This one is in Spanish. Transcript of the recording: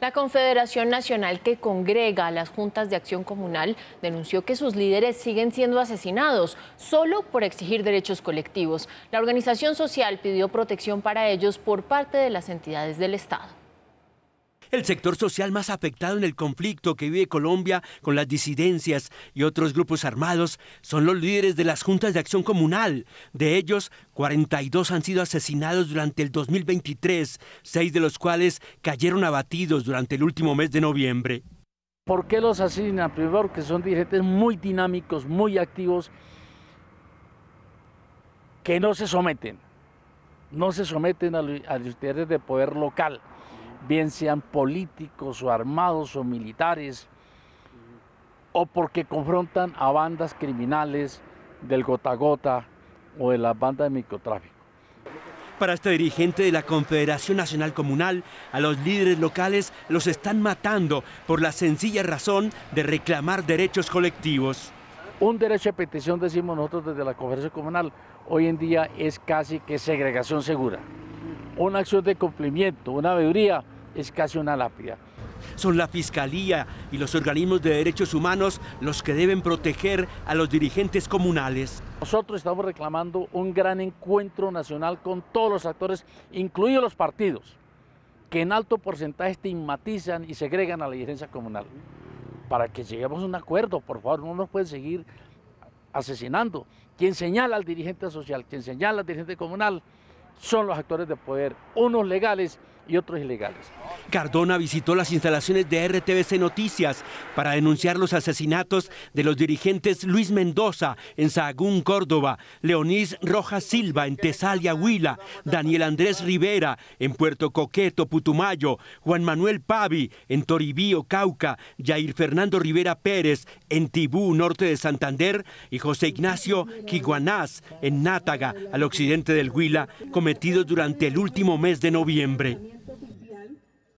La Confederación Nacional que congrega a las juntas de acción comunal denunció que sus líderes siguen siendo asesinados solo por exigir derechos colectivos. La organización social pidió protección para ellos por parte de las entidades del Estado el sector social más afectado en el conflicto que vive Colombia con las disidencias y otros grupos armados son los líderes de las juntas de acción comunal. De ellos, 42 han sido asesinados durante el 2023, seis de los cuales cayeron abatidos durante el último mes de noviembre. ¿Por qué los asesinan? Primero, porque son dirigentes muy dinámicos, muy activos, que no se someten, no se someten a los, líderes de poder local bien sean políticos o armados o militares, o porque confrontan a bandas criminales del gota gota o de las bandas de microtráfico. Para este dirigente de la Confederación Nacional Comunal, a los líderes locales los están matando por la sencilla razón de reclamar derechos colectivos. Un derecho de petición, decimos nosotros desde la Confederación Comunal, hoy en día es casi que segregación segura una acción de cumplimiento, una veeduría, es casi una lápida. Son la Fiscalía y los organismos de derechos humanos los que deben proteger a los dirigentes comunales. Nosotros estamos reclamando un gran encuentro nacional con todos los actores, incluidos los partidos, que en alto porcentaje estigmatizan y segregan a la dirigencia comunal. Para que lleguemos a un acuerdo, por favor, no nos pueden seguir asesinando. Quien señala al dirigente social, quien señala al dirigente comunal, son los actores de poder, unos legales y otros ilegales. Cardona visitó las instalaciones de RTBC Noticias para denunciar los asesinatos de los dirigentes Luis Mendoza en Sahagún, Córdoba, Leonis Rojas Silva en Tesalia, Huila, Daniel Andrés Rivera en Puerto Coqueto, Putumayo, Juan Manuel Pavi en Toribío, Cauca, Jair Fernando Rivera Pérez en Tibú, norte de Santander, y José Ignacio Quiguanás en Nátaga, al occidente del Huila, cometidos durante el último mes de noviembre.